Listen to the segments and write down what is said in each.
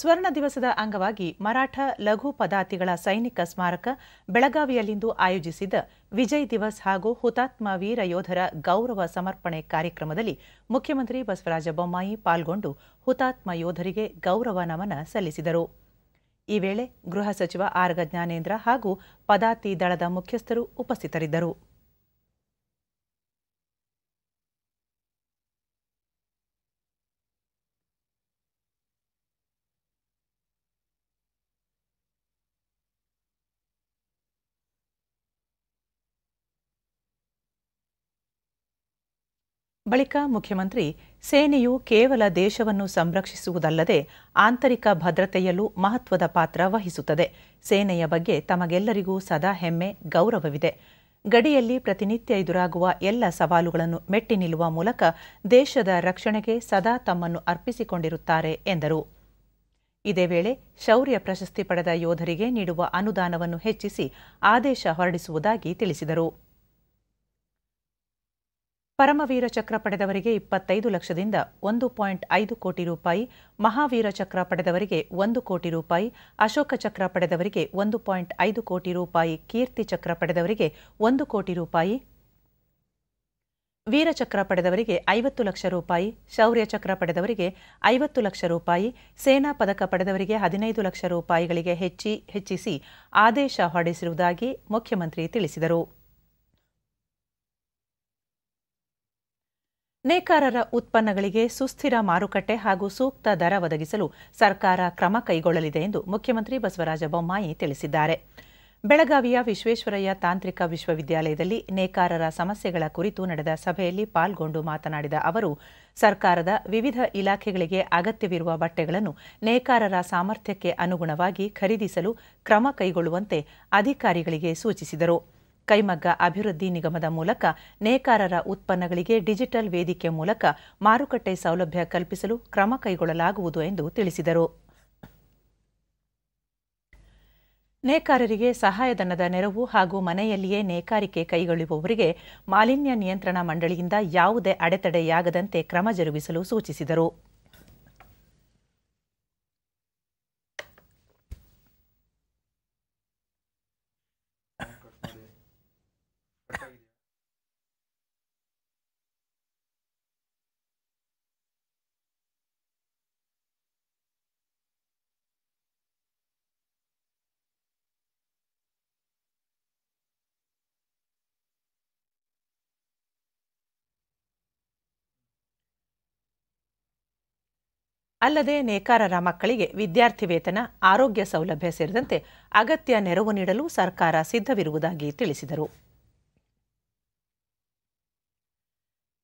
ಸ್ವರ್ಣ ದಿವಸದ ಅಂಗವಾಗಿ ಮರಾಠ ಲಘು ಪದಾತಿಗಳ ಸೈನಿಕ ಸ್ಮಾರಕ ಬೆಳಗಾವಿಯಲ್ಲಿಂದು ಆಯೋಜಿಸಿದ್ದ ವಿಜಯ್ ದಿವಸ್ ಹಾಗೂ ಹುತಾತ್ಮ ವೀರ ಯೋಧರ ಗೌರವ ಸಮರ್ಪಣೆ ಕಾರ್ಯಕ್ರಮದಲ್ಲಿ ಮುಖ್ಯಮಂತ್ರಿ ಬಸವರಾಜ ಬೊಮ್ಮಾಯಿ ಪಾಲ್ಗೊಂಡು ಹುತಾತ್ಮ ಯೋಧರಿಗೆ ಗೌರವ ನಮನ ಸಲ್ಲಿಸಿದರು ಈ ವೇಳೆ ಗೃಹ ಸಚಿವ ಆರ್ಗ ಜ್ಞಾನೇಂದ್ರ ಹಾಗೂ ಪದಾತಿ ದಳದ ಮುಖ್ಯಸ್ಥರು ಉಪಸ್ಥಿತರಿದ್ದರು ಬಳಿಕ ಮುಖ್ಯಮಂತ್ರಿ ಸೇನೆಯು ಕೇವಲ ದೇಶವನ್ನು ಸಂರಕ್ಷಿಸುವುದಲ್ಲದೆ ಆಂತರಿಕ ಭದ್ರತೆಯಲ್ಲೂ ಮಹತ್ವದ ಪಾತ್ರ ವಹಿಸುತ್ತದೆ ಸೇನೆಯ ಬಗ್ಗೆ ತಮಗೆಲ್ಲರಿಗೂ ಸದಾ ಹೆಮ್ಮೆ ಗೌರವವಿದೆ ಗಡಿಯಲ್ಲಿ ಪ್ರತಿನಿತ್ಯ ಎದುರಾಗುವ ಎಲ್ಲ ಸವಾಲುಗಳನ್ನು ಮೆಟ್ಟಿ ನಿಲ್ಲುವ ಮೂಲಕ ದೇಶದ ರಕ್ಷಣೆಗೆ ಸದಾ ತಮ್ಮನ್ನು ಅರ್ಪಿಸಿಕೊಂಡಿರುತ್ತಾರೆ ಎಂದರು ಇದೇ ವೇಳೆ ಶೌರ್ಯ ಪ್ರಶಸ್ತಿ ಪಡೆದ ಯೋಧರಿಗೆ ನೀಡುವ ಅನುದಾನವನ್ನು ಹೆಚ್ಚಿಸಿ ಆದೇಶ ಹೊರಡಿಸುವುದಾಗಿ ತಿಳಿಸಿದರು ಪರಮವೀರ ಚಕ್ರ ಪಡೆದವರಿಗೆ ಇಪ್ಪತ್ತೈದು ಲಕ್ಷದಿಂದ ಒಂದು ಪಾಯಿಂಟ್ ಐದು ಕೋಟಿ ರೂಪಾಯಿ ಮಹಾವೀರ ಚಕ್ರ ಪಡೆದವರಿಗೆ ಒಂದು ಕೋಟಿ ರೂಪಾಯಿ ಅಶೋಕ ಚಕ್ರ ಪಡೆದವರಿಗೆ ಒಂದು ಪಾಯಿಂಟ್ ಐದು ಕೋಟಿ ರೂಪಾಯಿ ಕೀರ್ತಿ ಚಕ್ರ ಪಡೆದವರಿಗೆ ಒಂದು ಕೋಟಿ ರೂಪಾಯಿ ವೀರಚಕ್ರ ಪಡೆದವರಿಗೆ ಐವತ್ತು ಲಕ್ಷ ರೂಪಾಯಿ ಶೌರ್ಯ ಚಕ್ರ ಪಡೆದವರಿಗೆ ಐವತ್ತು ಲಕ್ಷ ರೂಪಾಯಿ ಸೇನಾ ಪದಕ ಪಡೆದವರಿಗೆ ಹದಿನೈದು ಲಕ್ಷ ರೂಪಾಯಿಗಳಿಗೆ ಹೆಚ್ಚಿ ಹೆಚ್ಚಿಸಿ ಆದೇಶ ಹೊರಡಿಸಿರುವುದಾಗಿ ಮುಖ್ಯಮಂತ್ರಿ ತಿಳಿಸಿದರು ನೇಕಾರರ ಉತ್ಪನ್ನಗಳಿಗೆ ಸುಸ್ಥಿರ ಮಾರುಕಟ್ಟೆ ಹಾಗೂ ಸೂಕ್ತ ದರ ಒದಗಿಸಲು ಸರ್ಕಾರ ಕ್ರಮ ಕೈಗೊಳ್ಳಲಿದೆ ಎಂದು ಮುಖ್ಯಮಂತ್ರಿ ಬಸವರಾಜ ಬೊಮ್ಮಾಯಿ ತಿಳಿಸಿದ್ದಾರೆ ಬೆಳಗಾವಿಯ ವಿಶ್ವೇಶ್ವರಯ್ಯ ತಾಂತ್ರಿಕ ವಿಶ್ವವಿದ್ಯಾಲಯದಲ್ಲಿ ನೇಕಾರರ ಸಮಸ್ಯೆಗಳ ಕುರಿತು ನಡೆದ ಸಭೆಯಲ್ಲಿ ಪಾಲ್ಗೊಂಡು ಮಾತನಾಡಿದ ಅವರು ಸರ್ಕಾರದ ವಿವಿಧ ಇಲಾಖೆಗಳಿಗೆ ಅಗತ್ಯವಿರುವ ಬಟ್ಟೆಗಳನ್ನು ನೇಕಾರರ ಸಾಮರ್ಥ್ಯಕ್ಕೆ ಅನುಗುಣವಾಗಿ ಖರೀದಿಸಲು ಕ್ರಮ ಕೈಗೊಳ್ಳುವಂತೆ ಅಧಿಕಾರಿಗಳಿಗೆ ಸೂಚಿಸಿದರು ಕೈಮಗ್ಗ ಅಭಿವೃದ್ಧಿ ನಿಗಮದ ಮೂಲಕ ನೇಕಾರರ ಉತ್ಪನ್ನಗಳಿಗೆ ಡಿಜಿಟಲ್ ವೇದಿಕೆ ಮೂಲಕ ಮಾರುಕಟ್ಟೆ ಸೌಲಭ್ಯ ಕಲ್ಪಿಸಲು ಕ್ರಮ ಕೈಗೊಳ್ಳಲಾಗುವುದು ಎಂದು ತಿಳಿಸಿದರು ನೇಕಾರರಿಗೆ ಸಹಾಯಧನದ ನೆರವು ಹಾಗೂ ಮನೆಯಲ್ಲಿಯೇ ನೇಕಾರಿಕೆ ಕೈಗೊಳ್ಳುವವರಿಗೆ ಮಾಲಿನ್ಯ ನಿಯಂತ್ರಣ ಮಂಡಳಿಯಿಂದ ಯಾವುದೇ ಅಡೆತಡೆಯಾಗದಂತೆ ಕ್ರಮ ಜರುಗಿಸಲು ಸೂಚಿಸಿದರು ಅಲ್ಲದೆ ನೇಕಾರರ ಮಕ್ಕಳಿಗೆ ವಿದ್ಯಾರ್ಥಿ ವೇತನ ಆರೋಗ್ಯ ಸೌಲಭ್ಯ ಸೇರಿದಂತೆ ಅಗತ್ಯ ನೆರವು ನೀಡಲು ಸರ್ಕಾರ ಸಿದ್ಧವಿರುವುದಾಗಿ ತಿಳಿಸಿದರು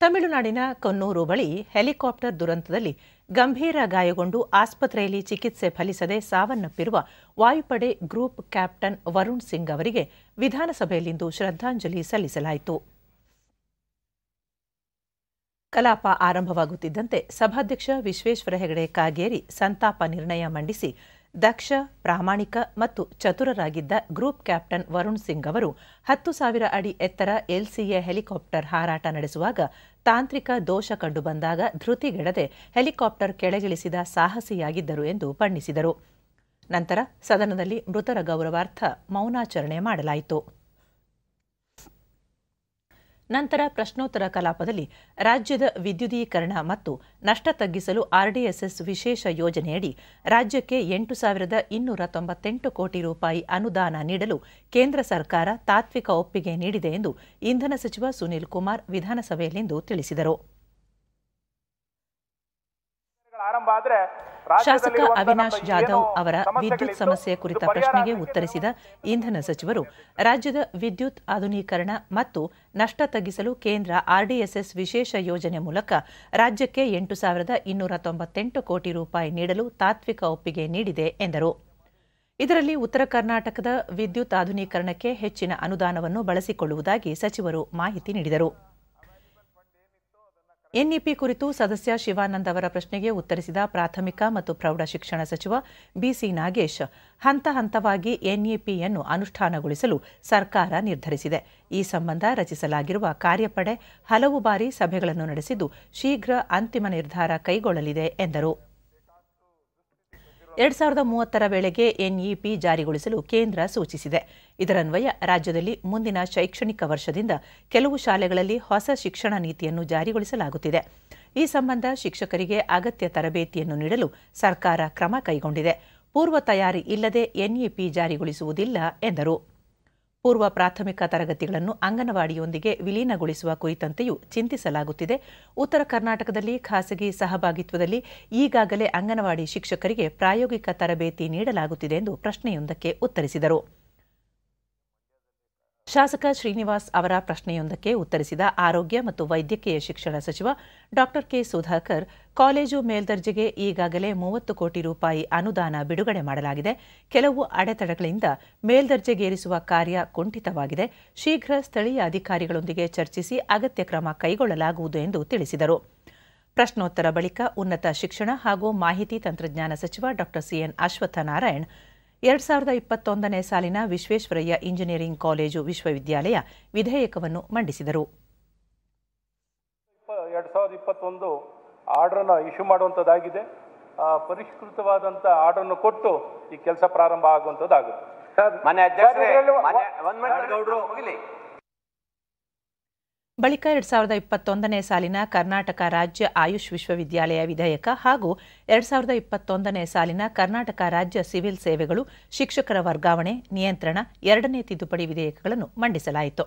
ತಮಿಳುನಾಡಿನ ಕೊನ್ನೂರು ಬಳಿ ಹೆಲಿಕಾಪ್ಟರ್ ದುರಂತದಲ್ಲಿ ಗಂಭೀರ ಗಾಯಗೊಂಡು ಆಸ್ಪತ್ರೆಯಲ್ಲಿ ಚಿಕಿತ್ಸೆ ಫಲಿಸದೆ ಸಾವನ್ನಪ್ಪಿರುವ ವಾಯುಪಡೆ ಗ್ರೂಪ್ ಕ್ಯಾಪ್ಟನ್ ವರುಣ್ ಸಿಂಗ್ ಅವರಿಗೆ ವಿಧಾನಸಭೆಯಲ್ಲಿಂದು ಶ್ರದ್ಧಾಂಜಲಿ ಸಲ್ಲಿಸಲಾಯಿತು ಕಲಾಪ ಆರಂಭವಾಗುತ್ತಿದ್ದಂತೆ ಸಭಾಧ್ಯಕ್ಷ ವಿಶ್ವೇಶ್ವರ ಹೆಗಡೆ ಕಾಗೇರಿ ಸಂತಾಪ ನಿರ್ಣಯ ಮಂಡಿಸಿ ದಕ್ಷ ಪ್ರಾಮಾಣಿಕ ಮತ್ತು ಚತುರರಾಗಿದ್ದ ಗ್ರೂಪ್ ಕ್ಯಾಪ್ಟನ್ ವರುಣ್ ಸಿಂಗ್ ಅವರು ಹತ್ತು ಸಾವಿರ ಅಡಿ ಎತ್ತರ ಎಲ್ಸಿಎ ಹೆಲಿಕಾಪ್ಟರ್ ಹಾರಾಟ ನಡೆಸುವಾಗ ತಾಂತ್ರಿಕ ದೋಷ ಕಂಡುಬಂದಾಗ ಧೃತಿಗೆಡದೆ ಹೆಲಿಕಾಪ್ಟರ್ ಕೆಳಗಿಳಿಸಿದ ಸಾಹಸಿಯಾಗಿದ್ದರು ಎಂದು ಬಣ್ಣಿಸಿದರು ನಂತರ ಸದನದಲ್ಲಿ ಮೃತರ ಗೌರವಾರ್ಥ ಮೌನಾಚರಣೆ ಮಾಡಲಾಯಿತು ನಂತರ ಪ್ರಶ್ನೋತ್ತರ ಕಲಾಪದಲ್ಲಿ ರಾಜ್ಯದ ವಿದ್ಯುದೀಕರಣ ಮತ್ತು ನಷ್ಟ ತಗ್ಗಿಸಲು ಆರ್ಡಿಎಸ್ಎಸ್ ವಿಶೇಷ ಯೋಜನೆಯಡಿ ರಾಜ್ಯಕ್ಕೆ ಎಂಟು ಸಾವಿರದ ಇನ್ನೂರ ತೊಂಬತ್ತೆಂಟು ಕೋಟಿ ರೂಪಾಯಿ ಅನುದಾನ ನೀಡಲು ಕೇಂದ್ರ ಸರ್ಕಾರ ತಾತ್ವಿಕ ಒಪ್ಪಿಗೆ ನೀಡಿದೆ ಎಂದು ಇಂಧನ ಸಚಿವ ಸುನೀಲ್ ಕುಮಾರ್ ವಿಧಾನಸಭೆಯಲ್ಲಿಂದು ತಿಳಿಸಿದರು ಶಾಸಕ ಅವಿನಾಶ್ ಜಾಧವ್ ಅವರ ವಿದ್ಯುತ್ ಸಮಸ್ಯೆ ಕುರಿತ ಪ್ರಶ್ನೆಗೆ ಉತ್ತರಿಸಿದ ಇಂಧನ ಸಚಿವರು ರಾಜ್ಯದ ವಿದ್ಯುತ್ ಆಧುನೀಕರಣ ಮತ್ತು ನಷ್ಟ ತಗ್ಗಿಸಲು ಕೇಂದ್ರ ಆರ್ಡಿಎಸ್ಎಸ್ ವಿಶೇಷ ಯೋಜನೆ ಮೂಲಕ ರಾಜ್ಯಕ್ಕೆ ಎಂಟು ಸಾವಿರದ ಇನ್ನೂರ ತೊಂಬತ್ತೆಂಟು ಕೋಟಿ ರೂಪಾಯಿ ನೀಡಲು ತಾತ್ವಿಕ ಒಪ್ಪಿಗೆ ನೀಡಿದೆ ಎಂದರು ಇದರಲ್ಲಿ ಉತ್ತರ ಕರ್ನಾಟಕದ ವಿದ್ಯುತ್ ಆಧುನೀಕರಣಕ್ಕೆ ಹೆಚ್ಚಿನ ಅನುದಾನವನ್ನು ಬಳಸಿಕೊಳ್ಳುವುದಾಗಿ ಸಚಿವರು ಮಾಹಿತಿ ನೀಡಿದರು ಎನ್ಇಪಿ ಕುರಿತು ಸದಸ್ಯ ಶಿವಾನಂದ್ ಅವರ ಪ್ರಶ್ನೆಗೆ ಉತ್ತರಿಸಿದ ಪ್ರಾಥಮಿಕ ಮತ್ತು ಪ್ರೌಢ ಶಿಕ್ಷಣ ಸಚಿವ ಬಿಸಿ ನಾಗೇಶ್ ಹಂತ ಹಂತವಾಗಿ ಎನ್ಇಪಿಯನ್ನು ಅನುಷ್ಠಾನಗೊಳಿಸಲು ಸರ್ಕಾರ ನಿರ್ಧರಿಸಿದೆ ಈ ಸಂಬಂಧ ರಚಿಸಲಾಗಿರುವ ಕಾರ್ಯಪಡೆ ಹಲವು ಬಾರಿ ಸಭೆಗಳನ್ನು ನಡೆಸಿದ್ದು ಶೀಘ್ರ ಅಂತಿಮ ನಿರ್ಧಾರ ಕೈಗೊಳ್ಳಲಿದೆ ಎಂದರು ಎರಡ್ ಸಾವಿರದ ಮೂವತ್ತರ ವೇಳೆಗೆ ಎನ್ಇಪಿ ಜಾರಿಗೊಳಿಸಲು ಕೇಂದ್ರ ಸೂಚಿಸಿದೆ ಇದರನ್ವಯ ರಾಜ್ಯದಲ್ಲಿ ಮುಂದಿನ ಶೈಕ್ಷಣಿಕ ವರ್ಷದಿಂದ ಕೆಲವು ಶಾಲೆಗಳಲ್ಲಿ ಹೊಸ ಶಿಕ್ಷಣ ನೀತಿಯನ್ನು ಜಾರಿಗೊಳಿಸಲಾಗುತ್ತಿದೆ ಈ ಸಂಬಂಧ ಶಿಕ್ಷಕರಿಗೆ ಅಗತ್ಯ ತರಬೇತಿಯನ್ನು ನೀಡಲು ಸರ್ಕಾರ ಕ್ರಮ ಕೈಗೊಂಡಿದೆ ಪೂರ್ವ ತಯಾರಿ ಇಲ್ಲದೆ ಎನ್ಇಪಿ ಜಾರಿಗೊಳಿಸುವುದಿಲ್ಲ ಎಂದರು ಪೂರ್ವ ಪ್ರಾಥಮಿಕ ತರಗತಿಗಳನ್ನು ಅಂಗನವಾಡಿಯೊಂದಿಗೆ ವಿಲೀನಗೊಳಿಸುವ ಕುರಿತಂತೆಯೂ ಚಿಂತಿಸಲಾಗುತ್ತಿದೆ ಉತ್ತರ ಕರ್ನಾಟಕದಲ್ಲಿ ಖಾಸಗಿ ಸಹಭಾಗಿತ್ವದಲ್ಲಿ ಈಗಾಗಲೇ ಅಂಗನವಾಡಿ ಶಿಕ್ಷಕರಿಗೆ ಪ್ರಾಯೋಗಿಕ ತರಬೇತಿ ನೀಡಲಾಗುತ್ತಿದೆ ಎಂದು ಪ್ರಶ್ನೆಯೊಂದಕ್ಕೆ ಉತ್ತರಿಸಿದರು ಶಾಸಕ ಶ್ರೀನಿವಾಸ್ ಅವರ ಪ್ರಶ್ನೆಯೊಂದಕ್ಕೆ ಉತ್ತರಿಸಿದ ಆರೋಗ್ಯ ಮತ್ತು ವೈದ್ಯಕೀಯ ಶಿಕ್ಷಣ ಸಚಿವ ಡಾಕ್ಟರ್ ಕೆ ಸುಧಾಕರ್ ಕಾಲೇಜು ಮೇಲ್ದರ್ಜೆಗೆ ಈಗಾಗಲೇ ಮೂವತ್ತು ಕೋಟಿ ರೂಪಾಯಿ ಅನುದಾನ ಬಿಡುಗಡೆ ಮಾಡಲಾಗಿದೆ ಕೆಲವು ಅಡೆತಡೆಗಳಿಂದ ಮೇಲ್ದರ್ಜೆಗೇರಿಸುವ ಕಾರ್ಯ ಕುಂಠಿತವಾಗಿದೆ ಶೀಘ್ರ ಸ್ಥಳೀಯ ಅಧಿಕಾರಿಗಳೊಂದಿಗೆ ಚರ್ಚಿಸಿ ಅಗತ್ಯ ಕ್ರಮ ಕೈಗೊಳ್ಳಲಾಗುವುದು ಎಂದು ತಿಳಿಸಿದರು ಪ್ರಶ್ನೋತ್ತರ ಬಳಿಕ ಉನ್ನತ ಶಿಕ್ಷಣ ಹಾಗೂ ಮಾಹಿತಿ ತಂತ್ರಜ್ಞಾನ ಸಚಿವ ಡಾ ಸಿಎನ್ ಅಶ್ವತ್ಥನಾರಾಯಣ್ ಎರಡ್ ಸಾವಿರದ ಇಪ್ಪತ್ತೊಂದನೇ ಸಾಲಿನ ವಿಶ್ವೇಶ್ವರಯ್ಯ ಇಂಜಿನಿಯರಿಂಗ್ ಕಾಲೇಜು ವಿಶ್ವವಿದ್ಯಾಲಯ ವಿಧೇಯಕವನ್ನು ಮಂಡಿಸಿದರು ಎರಡ್ ಸಾವಿರದ ಇಪ್ಪತ್ತೊಂದು ಇಶ್ಯೂ ಮಾಡುವಂಥದ್ದಾಗಿದೆ ಪರಿಷ್ಕೃತವಾದಂಥ ಆರ್ಡರ್ನ ಕೊಟ್ಟು ಈ ಕೆಲಸ ಪ್ರಾರಂಭ ಆಗುವಂಥದ್ದಾಗುತ್ತೆ ಬಳಿಕ ಎರಡ್ ಸಾವಿರದ ಇಪ್ಪತ್ತೊಂದನೇ ಸಾಲಿನ ಕರ್ನಾಟಕ ರಾಜ್ಯ ಆಯುಷ್ ವಿಶ್ವವಿದ್ಯಾಲಯ ವಿಧೇಯಕ ಹಾಗೂ ಎರಡ್ ಸಾವಿರದ ಇಪ್ಪತ್ತೊಂದನೇ ಸಾಲಿನ ಕರ್ನಾಟಕ ರಾಜ್ಯ ಸಿವಿಲ್ ಸೇವೆಗಳು ಶಿಕ್ಷಕರ ವರ್ಗಾವಣೆ ನಿಯಂತ್ರಣ ಎರಡನೇ ತಿದ್ದುಪಡಿ ವಿಧೇಯಕಗಳನ್ನು ಮಂಡಿಸಲಾಯಿತು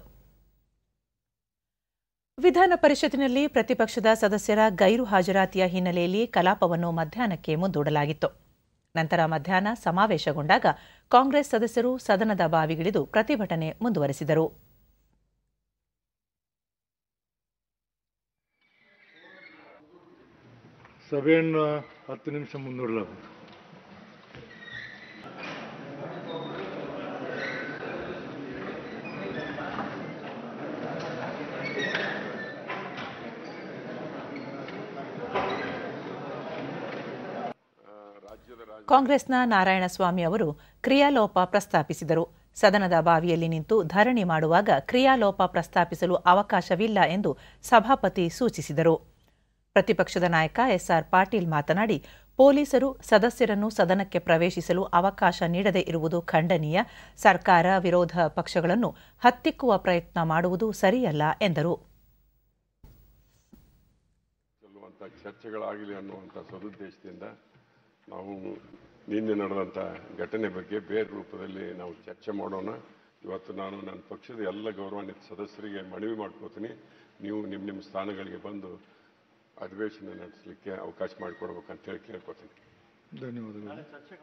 ವಿಧಾನ ಪರಿಷತ್ತಿನಲ್ಲಿ ಪ್ರತಿಪಕ್ಷದ ಸದಸ್ಯರ ಗೈರು ಹಾಜರಾತಿಯ ಹಿನ್ನೆಲೆಯಲ್ಲಿ ಕಲಾಪವನ್ನು ಮಧ್ಯಾಹ್ನಕ್ಕೆ ಮುಂದೂಡಲಾಗಿತ್ತು ನಂತರ ಮಧ್ಯಾಹ್ನ ಸಮಾವೇಶಗೊಂಡಾಗ ಕಾಂಗ್ರೆಸ್ ಸದಸ್ಯರು ಸದನದ ಬಾವಿಗಿಳಿದು ಪ್ರತಿಭಟನೆ ಮುಂದುವರೆಸಿದರು ಸಭೆಯನ್ನು ಹತ್ತು ನಿಮಿಷ ಕಾಂಗ್ರೆಸ್ನ ನಾರಾಯಣಸ್ವಾಮಿ ಅವರು ಕ್ರಿಯಾಲೋಪ ಪ್ರಸ್ತಾಪಿಸಿದರು ಸದನದ ಬಾವಿಯಲ್ಲಿ ನಿಂತು ಧರಣಿ ಮಾಡುವಾಗ ಕ್ರಿಯಾಲೋಪ ಪ್ರಸ್ತಾಪಿಸಲು ಅವಕಾಶವಿಲ್ಲ ಎಂದು ಸಭಾಪತಿ ಸೂಚಿಸಿದರು ಪ್ರತಿಪಕ್ಷದ ನಾಯಕ ಎಸ್ಆರ್ ಪಾಟೀಲ್ ಮಾತನಾಡಿ ಪೊಲೀಸರು ಸದಸ್ಯರನ್ನು ಸದನಕ್ಕೆ ಪ್ರವೇಶಿಸಲು ಅವಕಾಶ ನೀಡದೇ ಇರುವುದು ಖಂಡನೀಯ ಸರ್ಕಾರ ವಿರೋಧ ಪಕ್ಷಗಳನ್ನು ಹತ್ತಿಕ್ಕುವ ಪ್ರಯತ್ನ ಮಾಡುವುದು ಸರಿಯಲ್ಲ ಎಂದರು ಚರ್ಚೆಗಳಾಗಲಿ ಅನ್ನುವಂಥ ಸದುದ್ದೇಶದಿಂದ ನಾವು ನಿನ್ನೆ ನಡೆದಂಥ ಘಟನೆ ಬಗ್ಗೆ ಬೇರೆ ರೂಪದಲ್ಲಿ ನಾವು ಚರ್ಚೆ ಮಾಡೋಣ ಇವತ್ತು ನಾನು ನನ್ನ ಪಕ್ಷದ ಎಲ್ಲ ಗೌರವಾನ್ವಿತ ಸದಸ್ಯರಿಗೆ ಮನವಿ ಮಾಡ್ಕೋತೀನಿ ನೀವು ನಿಮ್ಮ ನಿಮ್ಮ ಸ್ಥಾನಗಳಿಗೆ ಬಂದು ಅಧಿವೇಶನ ನಡೆಸಲಿಕ್ಕೆ ಅವಕಾಶ ಹೇಳಿ ಕೇಳ್ಕೊತೀನಿ ಧನ್ಯವಾದಗಳು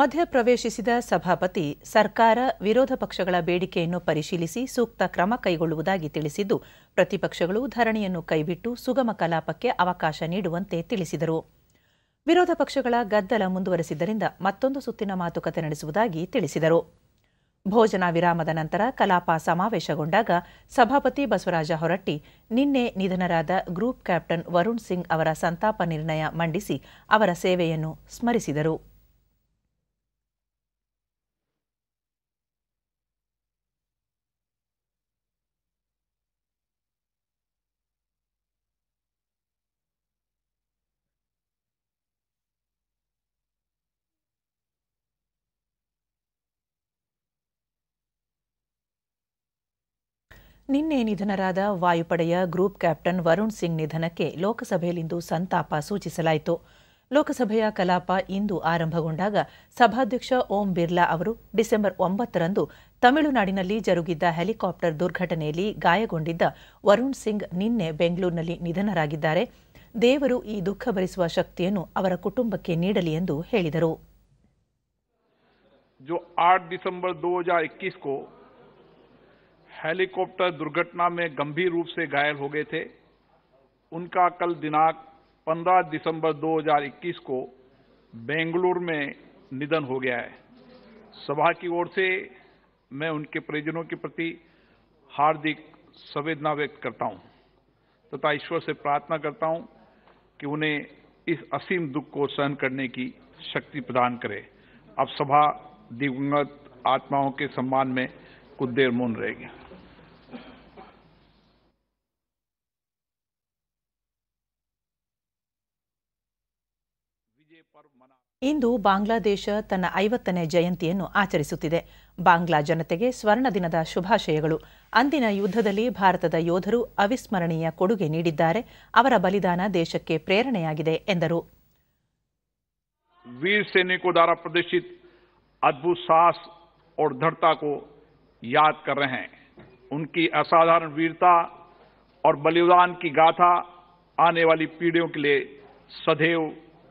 ಮಧ್ಯಪ್ರವೇಶಿಸಿದ ಸಭಾಪತಿ ಸರ್ಕಾರ ವಿರೋಧ ಪಕ್ಷಗಳ ಬೇಡಿಕೆಯನ್ನು ಪರಿಶೀಲಿಸಿ ಸೂಕ್ತ ಕ್ರಮ ಕೈಗೊಳ್ಳುವುದಾಗಿ ತಿಳಿಸಿದ್ದು ಪ್ರತಿಪಕ್ಷಗಳು ಧರಣಿಯನ್ನು ಕೈಬಿಟ್ಟು ಸುಗಮ ಕಲಾಪಕ್ಕೆ ಅವಕಾಶ ನೀಡುವಂತೆ ತಿಳಿಸಿದರು ವಿರೋಧ ಪಕ್ಷಗಳ ಗದ್ದಲ ಮುಂದುವರೆಸಿದ್ದರಿಂದ ಮತ್ತೊಂದು ಸುತ್ತಿನ ಮಾತುಕತೆ ನಡೆಸುವುದಾಗಿ ತಿಳಿಸಿದರು ಭೋಜನ ವಿರಾಮದ ನಂತರ ಕಲಾಪ ಸಮಾವೇಶಗೊಂಡಾಗ ಸಭಾಪತಿ ಬಸವರಾಜ ಹೊರಟ್ಟಿ ನಿನ್ನೆ ನಿಧನರಾದ ಗ್ರೂಪ್ ಕ್ಯಾಪ್ಟನ್ ವರುಣ್ ಸಿಂಗ್ ಅವರ ಸಂತಾಪ ನಿರ್ಣಯ ಮಂಡಿಸಿ ಅವರ ಸೇವೆಯನ್ನು ಸ್ಮರಿಸಿದರು ನಿನ್ನೆ ನಿಧನರಾದ ವಾಯುಪಡೆಯ ಗ್ರೂಪ್ ಕ್ಯಾಪ್ಟನ್ ವರುಣ್ ಸಿಂಗ್ ನಿಧನಕ್ಕೆ ಲೋಕಸಭೆಯಲ್ಲಿಂದು ಸಂತಾಪ ಸೂಚಿಸಲಾಯಿತು ಲೋಕಸಭೆಯ ಕಲಾಪ ಇಂದು ಆರಂಭಗೊಂಡಾಗ ಸಭಾಧ್ಯಕ್ಷ ಓಂ ಬಿರ್ಲಾ ಅವರು ಡಿಸೆಂಬರ್ ಒಂಬತ್ತರಂದು ತಮಿಳುನಾಡಿನಲ್ಲಿ ಜರುಗಿದ್ದ ಹೆಲಿಕಾಪ್ಟರ್ ದುರ್ಘಟನೆಯಲ್ಲಿ ಗಾಯಗೊಂಡಿದ್ದ ವರುಣ್ ಸಿಂಗ್ ನಿನ್ನೆ ಬೆಂಗಳೂರಿನಲ್ಲಿ ನಿಧನರಾಗಿದ್ದಾರೆ ದೇವರು ಈ ದುಃಖ ಭರಿಸುವ ಶಕ್ತಿಯನ್ನು ಅವರ ಕುಟುಂಬಕ್ಕೆ ನೀಡಲಿ ಎಂದು ಹೇಳಿದರು हेलीकॉप्टर दुर्घटना में गंभीर रूप से घायल हो गए थे उनका कल दिनांक 15 दिसंबर 2021 को बेंगलुरु में निधन हो गया है सभा की ओर से मैं उनके परिजनों के प्रति हार्दिक संवेदना व्यक्त करता हूं तथा ईश्वर से प्रार्थना करता हूं कि उन्हें इस असीम दुख को सहन करने की शक्ति प्रदान करे अब सभा दिवंगत आत्माओं के सम्मान में कुछ देर मौन रहेगी ಇಂದು ಬಾಂಗ್ಲಾದೇಶ ತನ್ನ ಐವತ್ತನೇ ಜಯಂತಿಯನ್ನು ಆಚರಿಸುತ್ತಿದೆ ಬಾಂಗ್ಲಾ ಜನತೆಗೆ ಸ್ವರ್ಣ ದಿನದ ಶುಭಾಶಯಗಳು ಅಂದಿನ ಯುದ್ಧದಲ್ಲಿ ಭಾರತದ ಯೋಧರು ಅವಿಸ್ಮರಣೀಯ ಕೊಡುಗೆ ನೀಡಿದ್ದಾರೆ ಅವರ ಬಲಿದಾನ ದೇಶಕ್ಕೆ ಪ್ರೇರಣೆಯಾಗಿದೆ ಎಂದರು ವೀರ ಸೈನಿಕೋ ದ್ವಾರಾ ಪ್ರದರ್ಶಿತ ಅದ್ಭುತ ಸಾಹಸ और दृढ़ता को याद कर रहे असाधारण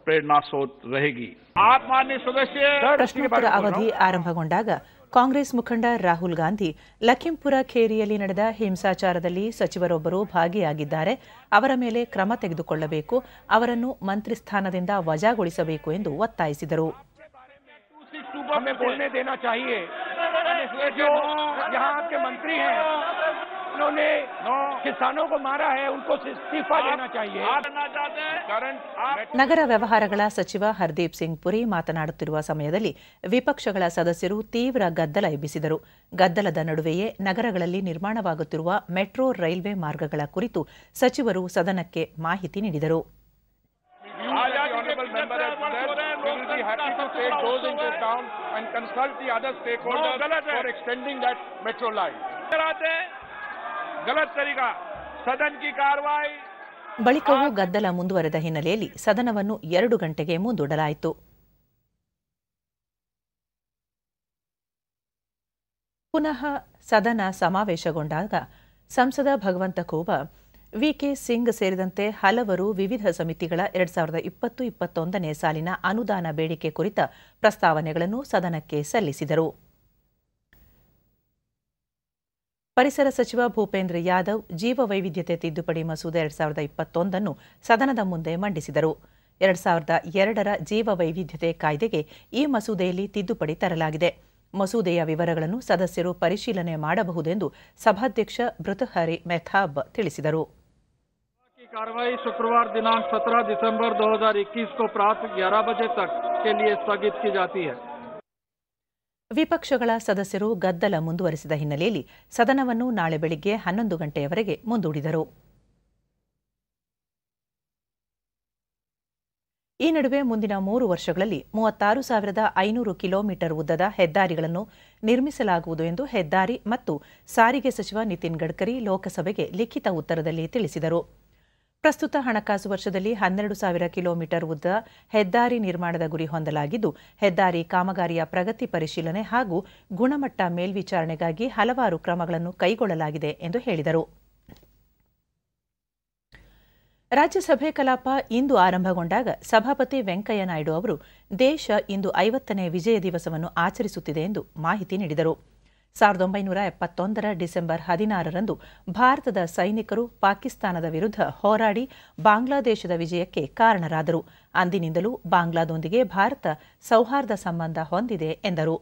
ಪ್ರೇರಣಾ ಸೋತ್ ಆತ್ಮಾನ್ಯ ಸದಸ್ಯ ಪ್ರಶ್ನೋತ್ತರ ಅವಧಿ ಆರಂಭಗೊಂಡಾಗ ಕಾಂಗ್ರೆಸ್ ಮುಖಂಡ ರಾಹುಲ್ ಗಾಂಧಿ ಲಖಿಂಪುರ ಖೇರಿಯಲ್ಲಿ ನಡೆದ ಹಿಂಸಾಚಾರದಲ್ಲಿ ಸಚಿವರೊಬ್ಬರು ಭಾಗಿಯಾಗಿದ್ದಾರೆ ಅವರ ಮೇಲೆ ಕ್ರಮ ತೆಗೆದುಕೊಳ್ಳಬೇಕು ಅವರನ್ನು ಮಂತ್ರಿ ಸ್ಥಾನದಿಂದ ವಜಾಗೊಳಿಸಬೇಕು ಎಂದು ಒತ್ತಾಯಿಸಿದರು किसानों को मारा है उनको इस्तीफा देना चाहिए ನಗರ ವ್ಯವಹಾರಗಳ ಸಚಿವ ಹರ್ದೀಪ್ ಸಿಂಗ್ ಪುರಿ ಮಾತನಾಡುತ್ತಿರುವ ಸಮಯದಲ್ಲಿ ವಿಪಕ್ಷಗಳ ಸದಸ್ಯರು ತೀವ್ರ ಗದ್ದಲ ಎಬ್ಬಿಸಿದರು ಗದ್ದಲದ ನಡುವೆಯೇ ನಗರಗಳಲ್ಲಿ ನಿರ್ಮಾಣವಾಗುತ್ತಿರುವ ಮೆಟ್ರೋ ರೈಲ್ವೆ ಮಾರ್ಗಗಳ ಕುರಿತು ಸಚಿವರು ಸದನಕ್ಕೆ ಮಾಹಿತಿ ನೀಡಿದರು ಬಳಿಕವೂ ಗದ್ದಲ ಮುಂದುವರೆದ ಹಿನ್ನೆಲೆಯಲ್ಲಿ ಸದನವನ್ನು ಎರಡು ಗಂಟೆಗೆ ಮುಂದೂಡಲಾಯಿತು ಪುನಃ ಸದನ ಸಮಾವೇಶಗೊಂಡಾಗ ಸಂಸದ ಭಗವಂತ ಕೋಬ ವಿಕೆ ಸಿಂಗ್ ಸೇರಿದಂತೆ ಹಲವರು ವಿವಿಧ ಸಮಿತಿಗಳ ಎರಡ್ ಸಾವಿರದ ಇಪ್ಪತ್ತು ಇಪ್ಪತ್ತೊಂದನೇ ಸಾಲಿನ ಅನುದಾನ ಬೇಡಿಕೆ ಕುರಿತ ಪ್ರಸ್ತಾವನೆಗಳನ್ನು ಸದನಕ್ಕೆ ಸಲ್ಲಿಸಿದರು ಪರಿಸರ ಸಚಿವ ಭೂಪೇಂದ್ರ ಯಾದವ್ ಜೀವ ವೈವಿಧ್ಯತೆ ತಿದ್ದುಪಡಿ ಮಸೂದೆ ಎರಡ್ ಸಾವಿರದ ಇಪ್ಪತ್ತೊಂದನ್ನು ಸದನದ ಮುಂದೆ ಮಂಡಿಸಿದರು ಎರಡ್ ಸಾವಿರದ ಎರಡರ ಜೀವ ವೈವಿಧ್ಯತೆ ಕಾಯ್ದೆಗೆ ಈ ಮಸೂದೆಯಲ್ಲಿ ತಿದ್ದುಪಡಿ ತರಲಾಗಿದೆ ಮಸೂದೆಯ ವಿವರಗಳನ್ನು ಸದಸ್ಯರು ಪರಿಶೀಲನೆ ಮಾಡಬಹುದೆಂದು ಸಭಾಧ್ಯಕ್ಷ ಮೃತಹರಿ ಮೆಥಾಬ್ ತಿಳಿಸಿದರು ಶುಕ್ರವಾರ ದಿನಾಂಕ 17 ಡಿಸೆಂಬರ್ 2021 प्रातः बजे तक ವಿಪಕ್ಷಗಳ ಸದಸ್ಯರು ಗದ್ದಲ ಮುಂದುವರೆಸಿದ ಹಿನ್ನೆಲೆಯಲ್ಲಿ ಸದನವನ್ನು ನಾಳೆ ಬೆಳಿಗ್ಗೆ ಹನ್ನೊಂದು ಗಂಟೆಯವರೆಗೆ ಮುಂದೂಡಿದರು ಈ ನಡುವೆ ಮುಂದಿನ ಮೂರು ವರ್ಷಗಳಲ್ಲಿ ಮೂವತ್ತಾರು ಸಾವಿರದ ಐನೂರು ಕಿಲೋಮೀಟರ್ ಉದ್ದದ ಹೆದ್ದಾರಿಗಳನ್ನು ನಿರ್ಮಿಸಲಾಗುವುದು ಎಂದು ಹೆದ್ದಾರಿ ಮತ್ತು ಸಾರಿಗೆ ಸಚಿವ ನಿತಿನ್ ಗಡ್ಕರಿ ಲೋಕಸಭೆಗೆ ಲಿಖಿತ ಉತ್ತರದಲ್ಲಿ ತಿಳಿಸಿದರು ಪ್ರಸ್ತುತ ಹಣಕಾಸು ವರ್ಷದಲ್ಲಿ ಹನ್ನೆರಡು ಸಾವಿರ ಕಿಲೋಮೀಟರ್ ಉದ್ದ ಹೆದ್ದಾರಿ ನಿರ್ಮಾಣದ ಗುರಿ ಹೊಂದಲಾಗಿದ್ದು ಹೆದ್ದಾರಿ ಕಾಮಗಾರಿಯ ಪ್ರಗತಿ ಪರಿಶೀಲನೆ ಹಾಗೂ ಗುಣಮಟ್ಟ ಮೇಲ್ವಿಚಾರಣೆಗಾಗಿ ಹಲವಾರು ಕ್ರಮಗಳನ್ನು ಕೈಗೊಳ್ಳಲಾಗಿದೆ ಎಂದು ಹೇಳಿದರು ರಾಜ್ಯಸಭೆ ಕಲಾಪ ಇಂದು ಆರಂಭಗೊಂಡಾಗ ಸಭಾಪತಿ ವೆಂಕಯ್ಯನಾಯ್ಡು ಅವರು ದೇಶ ಇಂದು ಐವತ್ತನೇ ವಿಜಯ ದಿವಸವನ್ನು ಆಚರಿಸುತ್ತಿದೆ ಎಂದು ಮಾಹಿತಿ ನೀಡಿದರು ಸಾವಿರದ ಒಂಬೈನೂರ ಎಪ್ಪತ್ತೊಂದರ ಡಿಸೆಂಬರ್ ಹದಿನಾರರಂದು ಭಾರತದ ಸೈನಿಕರು ಪಾಕಿಸ್ತಾನದ ವಿರುದ್ಧ ಹೋರಾಡಿ ಬಾಂಗ್ಲಾದೇಶದ ವಿಜಯಕ್ಕೆ ಕಾರಣರಾದರು ಅಂದಿನಿಂದಲೂ ಬಾಂಗ್ಲಾದೊಂದಿಗೆ ಭಾರತ ಸೌಹಾರ್ದ ಸಂಬಂಧ ಹೊಂದಿದೆ ಎಂದರು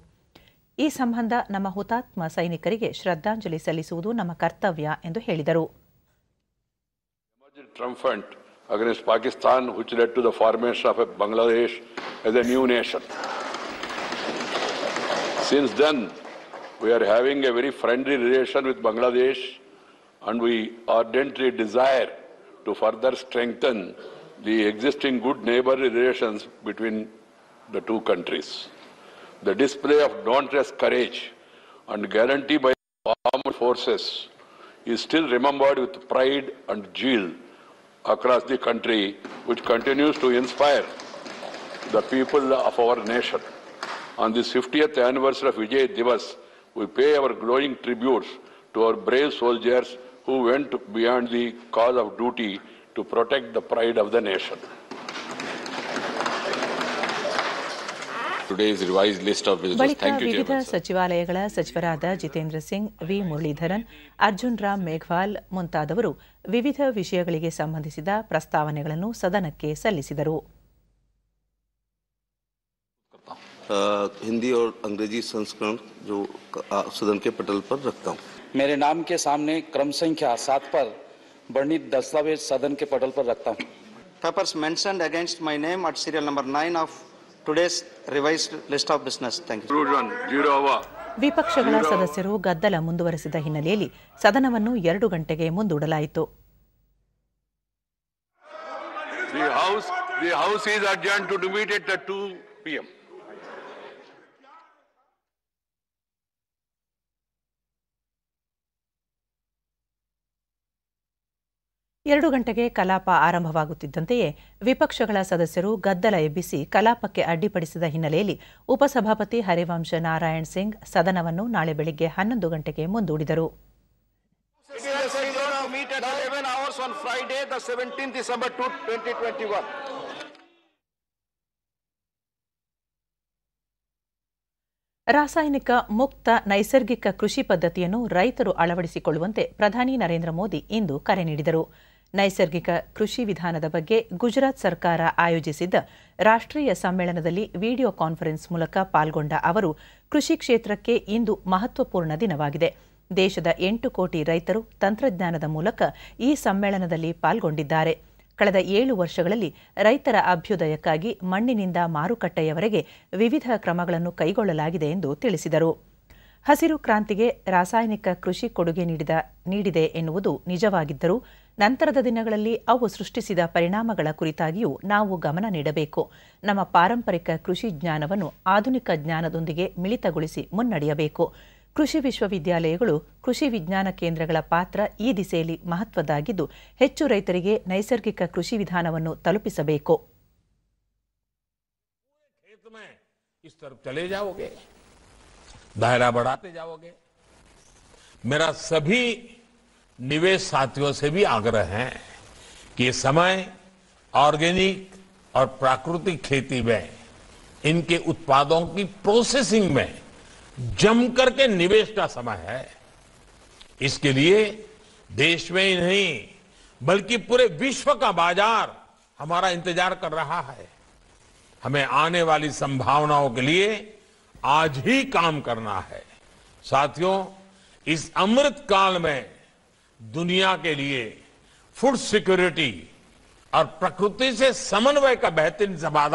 ಈ ಸಂಬಂಧ ನಮ್ಮ ಹುತಾತ್ಮ ಸೈನಿಕರಿಗೆ ಶ್ರದ್ಧಾಂಜಲಿ ಸಲ್ಲಿಸುವುದು ನಮ್ಮ ಕರ್ತವ್ಯ ಎಂದು ಹೇಳಿದರು Since then, We are having a very friendly relation with Bangladesh and we ardently desire to further strengthen the existing good neighborly relations between the two countries. The display of dauntless courage and guarantee by armed forces is still remembered with pride and zeal across the country, which continues to inspire the people of our nation. On this 50th anniversary of Vijay Divas, we pay our glowing tributes to our brave soldiers who went beyond the call of duty to protect the pride of the nation. ಬಳಿಕ ವಿವಿಧ ಸಚಿವಾಲಯಗಳ ಸಚಿವರಾದ Jitendra Singh V Muraleedharan Arjun Ram Meghwal ಮುಂತಾದವರು ವಿವಿಧ ವಿಷಯಗಳಿಗೆ ಸಂಬಂಧಿಸಿದ ಪ್ರಸ್ತಾವನೆಗಳನ್ನು ಸದನಕ್ಕೆ ಸಲ್ಲಿಸಿದರು હ હિન્દી ઓર અંગ્રેજી સંસ્કરણ જો સદન કે પટલ પર રખતા હું મેરે નામ કે સામે ક્રમ સંખ્યા 7 પર બર્ણિત દસ્તાવેજ સદન કે પટલ પર રખતા હું theirs mentioned against my name at serial number 9 of today's revised list of business thank you વિપક્ષઘણા સદસરો ગદલ મુંદુવરસિત હિનલેલી સદનવન્નો 2 ગંટેગે મુંદુડલાયિતુ the house the house is adjourned to debate at 2 PM ಎರಡು ಗಂಟೆಗೆ ಕಲಾಪ ಆರಂಭವಾಗುತ್ತಿದ್ದಂತೆಯೇ ವಿಪಕ್ಷಗಳ ಸದಸ್ಯರು ಗದ್ದಲ ಎಬ್ಬಿಸಿ ಕಲಾಪಕ್ಕೆ ಅಡ್ಡಿಪಡಿಸಿದ ಹಿನ್ನೆಲೆಯಲ್ಲಿ ಉಪಸಭಾಪತಿ ಹರಿವಂಶ ನಾರಾಯಣ್ ಸಿಂಗ್ ಸದನವನ್ನು ನಾಳೆ ಬೆಳಿಗ್ಗೆ ಹನ್ನೊಂದು ಗಂಟೆಗೆ ಮುಂದೂಡಿದರು ರಾಸಾಯನಿಕ ಮುಕ್ತ ನೈಸರ್ಗಿಕ ಕೃಷಿ ಪದ್ಧತಿಯನ್ನು ರೈತರು ಅಳವಡಿಸಿಕೊಳ್ಳುವಂತೆ ಪ್ರಧಾನಿ ನರೇಂದ್ರ ಮೋದಿ ಇಂದು ಕರೆ ನೀಡಿದರು ನೈಸರ್ಗಿಕ ಕೃಷಿ ವಿಧಾನದ ಬಗ್ಗೆ ಗುಜರಾತ್ ಸರ್ಕಾರ ಆಯೋಜಿಸಿದ್ದ ರಾಷ್ಟ್ರೀಯ ಸಮ್ಮೇಳನದಲ್ಲಿ ವಿಡಿಯೋ ಕಾನ್ಫರೆನ್ಸ್ ಮೂಲಕ ಪಾಲ್ಗೊಂಡ ಅವರು ಕೃಷಿ ಕ್ಷೇತ್ರಕ್ಕೆ ಇಂದು ಮಹತ್ವಪೂರ್ಣ ದಿನವಾಗಿದೆ ದೇಶದ ಎಂಟು ಕೋಟಿ ರೈತರು ತಂತ್ರಜ್ಞಾನದ ಮೂಲಕ ಈ ಸಮ್ಮೇಳನದಲ್ಲಿ ಪಾಲ್ಗೊಂಡಿದ್ದಾರೆ ಕಳೆದ ಏಳು ವರ್ಷಗಳಲ್ಲಿ ರೈತರ ಅಭ್ಯುದಯಕ್ಕಾಗಿ ಮಣ್ಣಿನಿಂದ ಮಾರುಕಟ್ಟೆಯವರೆಗೆ ವಿವಿಧ ಕ್ರಮಗಳನ್ನು ಕೈಗೊಳ್ಳಲಾಗಿದೆ ಎಂದು ತಿಳಿಸಿದರು ಹಸಿರು ಕ್ರಾಂತಿಗೆ ರಾಸಾಯನಿಕ ಕೃಷಿ ಕೊಡುಗೆ ನೀಡಿದ ನೀಡಿದೆ ಎನ್ನುವುದು ನಿಜವಾಗಿದ್ದರೂ ನಂತರದ ದಿನಗಳಲ್ಲಿ ಅವು ಸೃಷ್ಟಿಸಿದ ಪರಿಣಾಮಗಳ ಕುರಿತಾಗಿಯೂ ನಾವು ಗಮನ ನೀಡಬೇಕು ನಮ್ಮ ಪಾರಂಪರಿಕ ಕೃಷಿ ಜ್ಞಾನವನ್ನು ಆಧುನಿಕ ಜ್ಞಾನದೊಂದಿಗೆ ಮಿಳಿತಗೊಳಿಸಿ ಮುನ್ನಡೆಯಬೇಕು ಕೃಷಿ ವಿಶ್ವವಿದ್ಯಾಲಯಗಳು ಕೃಷಿ ವಿಜ್ಞಾನ ಕೇಂದ್ರಗಳ ಪಾತ್ರ ಈ ದಿಸೆಯಲ್ಲಿ ಮಹತ್ವದ್ದಾಗಿದ್ದು ಹೆಚ್ಚು ರೈತರಿಗೆ ನೈಸರ್ಗಿಕ ಕೃಷಿ ವಿಧಾನವನ್ನು ತಲುಪಿಸಬೇಕು निवेश साथियों से भी आग्रह है कि समय ऑर्गेनिक और प्राकृतिक खेती में इनके उत्पादों की प्रोसेसिंग में जम करके निवेश का समय है इसके लिए देश में ही नहीं बल्कि पूरे विश्व का बाजार हमारा इंतजार कर रहा है हमें आने वाली संभावनाओं के लिए आज ही काम करना है साथियों इस अमृत काल में दुनिया के लिए फूड सिक्योरिटी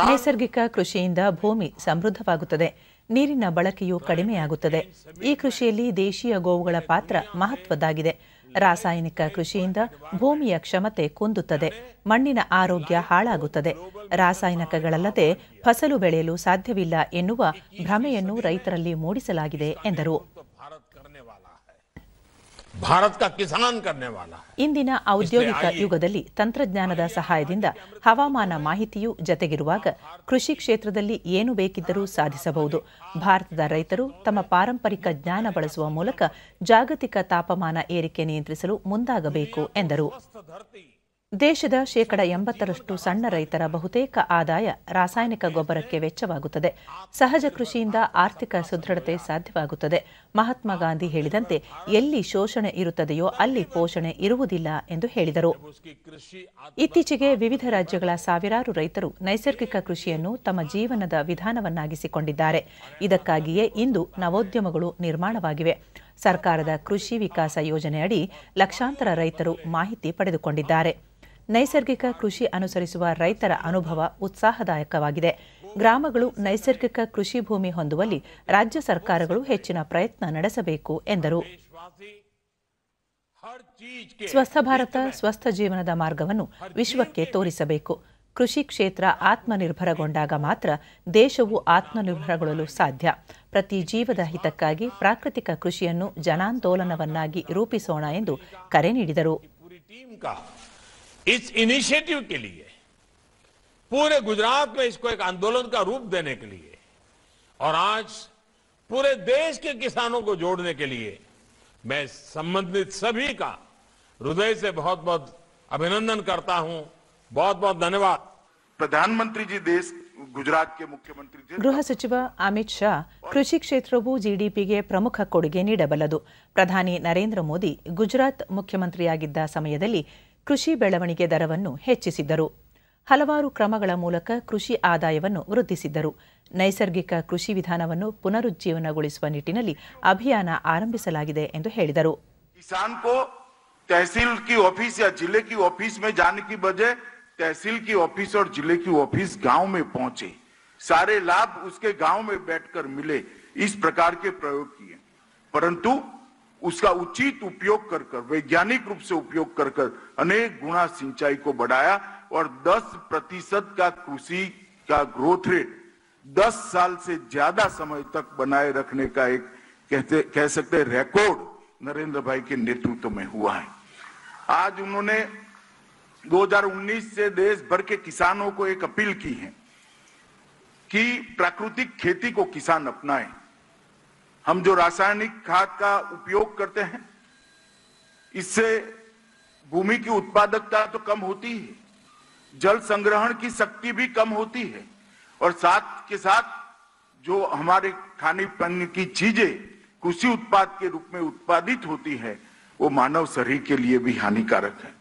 ನೈಸರ್ಗಿಕ ಕೃಷಿಯಿಂದ ಭೂಮಿ ಸಮೃದ್ಧವಾಗುತ್ತದೆ ನೀರಿನ ಬಳಕೆಯು ಕಡಿಮೆಯಾಗುತ್ತದೆ ಈ ಕೃಷಿಯಲ್ಲಿ ದೇಶೀಯ ಗೋವುಗಳ ಪಾತ್ರ ಮಹತ್ವದ್ದಾಗಿದೆ ರಾಸಾಯನಿಕ ಕೃಷಿಯಿಂದ ಭೂಮಿಯ ಕ್ಷಮತೆ ಕುಂದುತ್ತದೆ ಮಣ್ಣಿನ ಆರೋಗ್ಯ ಹಾಳಾಗುತ್ತದೆ ರಾಸಾಯನಿಕಗಳಲ್ಲದೆ ಫಸಲು ಬೆಳೆಯಲು ಸಾಧ್ಯವಿಲ್ಲ ಎನ್ನುವ ಭ್ರಮೆಯನ್ನು ರೈತರಲ್ಲಿ ಮೂಡಿಸಲಾಗಿದೆ ಎಂದರು ಇಂದಿನ ಔದ್ಯೋಗಿಕ ಯುಗದಲ್ಲಿ ತಂತ್ರಜ್ಞಾನದ ಸಹಾಯದಿಂದ ಹವಾಮಾನ ಮಾಹಿತಿಯು ಜತೆಗಿರುವಾಗ ಕೃಷಿ ಕ್ಷೇತ್ರದಲ್ಲಿ ಏನು ಬೇಕಿದ್ದರೂ ಸಾಧಿಸಬಹುದು ಭಾರತದ ರೈತರು ತಮ್ಮ ಪಾರಂಪರಿಕ ಜ್ಞಾನ ಬಳಸುವ ಮೂಲಕ ಜಾಗತಿಕ ತಾಪಮಾನ ಏರಿಕೆ ನಿಯಂತ್ರಿಸಲು ಮುಂದಾಗಬೇಕು ಎಂದರು ದೇಶದ ಶೇಕಡ ಎಂಬತ್ತರಷ್ಟು ಸಣ್ಣ ರೈತರ ಬಹುತೇಕ ಆದಾಯ ರಾಸಾಯನಿಕ ಗೊಬ್ಬರಕ್ಕೆ ವೆಚ್ಚವಾಗುತ್ತದೆ ಸಹಜ ಕೃಷಿಯಿಂದ ಆರ್ಥಿಕ ಸುದೃಢತೆ ಸಾಧ್ಯವಾಗುತ್ತದೆ ಮಹಾತ್ಮ ಗಾಂಧಿ ಹೇಳಿದಂತೆ ಎಲ್ಲಿ ಶೋಷಣೆ ಇರುತ್ತದೆಯೋ ಅಲ್ಲಿ ಪೋಷಣೆ ಇರುವುದಿಲ್ಲ ಎಂದು ಹೇಳಿದರು ಇತ್ತೀಚೆಗೆ ವಿವಿಧ ರಾಜ್ಯಗಳ ಸಾವಿರಾರು ರೈತರು ನೈಸರ್ಗಿಕ ಕೃಷಿಯನ್ನು ತಮ್ಮ ಜೀವನದ ವಿಧಾನವನ್ನಾಗಿಸಿಕೊಂಡಿದ್ದಾರೆ ಇದಕ್ಕಾಗಿಯೇ ಇಂದು ನವೋದ್ಯಮಗಳು ನಿರ್ಮಾಣವಾಗಿವೆ ಸರ್ಕಾರದ ಕೃಷಿ ವಿಕಾಸ ಯೋಜನೆಯಡಿ ಲಕ್ಷಾಂತರ ರೈತರು ಮಾಹಿತಿ ಪಡೆದುಕೊಂಡಿದ್ದಾರೆ ನೈಸರ್ಗಿಕ ಕೃಷಿ ಅನುಸರಿಸುವ ರೈತರ ಅನುಭವ ಉತ್ಸಾಹದಾಯಕವಾಗಿದೆ ಗ್ರಾಮಗಳು ನೈಸರ್ಗಿಕ ಕೃಷಿ ಭೂಮಿ ಹೊಂದುವಲ್ಲಿ ರಾಜ್ಯ ಸರ್ಕಾರಗಳು ಹೆಚ್ಚಿನ ಪ್ರಯತ್ನ ನಡೆಸಬೇಕು ಎಂದರು ಸ್ವಸ್ಥ ಭಾರತ ಸ್ವಸ್ಥ ಜೀವನದ ಮಾರ್ಗವನ್ನು ವಿಶ್ವಕ್ಕೆ ತೋರಿಸಬೇಕು ಕೃಷಿ ಕ್ಷೇತ್ರ ಆತ್ಮನಿರ್ಭರಗೊಂಡಾಗ ಮಾತ್ರ ದೇಶವು ಆತ್ಮನಿರ್ಭರಗೊಳ್ಳಲು ಸಾಧ್ಯ ಪ್ರತಿ ಜೀವದ ಹಿತಕ್ಕಾಗಿ ಪ್ರಾಕೃತಿಕ ಕೃಷಿಯನ್ನು ಜನಾಂದೋಲನವನ್ನಾಗಿ ರೂಪಿಸೋಣ ಎಂದು ಕರೆ ನೀಡಿದರು इस इनिशिएटिव के लिए पूरे गुजरात में इसको एक आंदोलन का रूप देने के लिए और आज पूरे देश के किसानों को जोड़ने के लिए मैं संबंधित सभी का हृदय से बहुत बहुत अभिनंदन करता हूं बहुत बहुत धन्यवाद के मुख्यमंत्री ದೇಶ ಗುಜರಾತ್ಗೆ ಮುಖ್ಯಮಂತ್ರಿ ಗೃಹ ಸಚಿವ ಅಮಿತ್ ಶಾ ಕೃಷಿ ಕ್ಷೇತ್ರವು ಜಿಡಿಪಿಗೆ ಪ್ರಮುಖ ಕೊಡುಗೆ ನೀಡಬಲ್ಲದು ಪ್ರಧಾನಿ ನರೇಂದ್ರ ಮೋದಿ ಗುಜರಾತ್ ಮುಖ್ಯಮಂತ್ರಿಯಾಗಿದ್ದ ಸಮಯದಲ್ಲಿ ಕೃಷಿ ಬೆಳವಣಿಗೆ ದರವನ್ನು ಹೆಚ್ಚಿಸಿದ್ದರು ಹಲವಾರು ಕ್ರಮಗಳ ಮೂಲಕ ಕೃಷಿ ಆದಾಯವನ್ನು ವೃದ್ಧಿಸಿದ್ದರು ನೈಸರ್ಗಿಕ ಕೃಷಿ ವಿಧಾನವನ್ನು ಪುನರುಜ್ಜೀವನಗೊಳಿಸುವ ನಿಟ್ಟಿನಲ್ಲಿ ಅಭಿಯಾನ ಆರಂಭಿಸಲಾಗಿದೆ ಎಂದು ಹೇಳಿದರು किसान को तहसील ಆಫೀಸ್ ಯಾ ಜಿಲ್ಲೆ ಕಿ ಆಫೀಸ್ ऑफिस में जाने की बजाय तहसील ಕಿ ಆಫೀಸ್ और जिले की ऑफिस गांव में पहुंचे सारे लाभ उसके गांव में बैठकर मिले इस ಪ್ರಕಾರ ಕೆ ಪ್ರಯೋಗ किए परंतु उसका उचित उपयोग कर कर वैज्ञानिक रूप से उपयोग कर कर अनेक गुणा सिंचाई को बढ़ाया और 10 प्रतिशत का कृषि का ग्रोथ रेट 10 साल से ज्यादा समय तक बनाए रखने का एक कहते कह सकते रिकॉर्ड नरेंद्र भाई के नेतृत्व में हुआ है आज उन्होंने 2019 से देश भर के किसानों को एक अपील की है कि प्राकृतिक खेती को किसान अपनाएं हम जो रासायनिक खाद का उपयोग करते हैं इससे भूमि की उत्पादकता तो कम होती है जल संग्रहण की शक्ति भी कम होती है और साथ के साथ जो हमारे खाने पीने की चीजें कृषि उत्पाद के रूप में उत्पादित होती है वो मानव शरीर के लिए भी हानिकारक है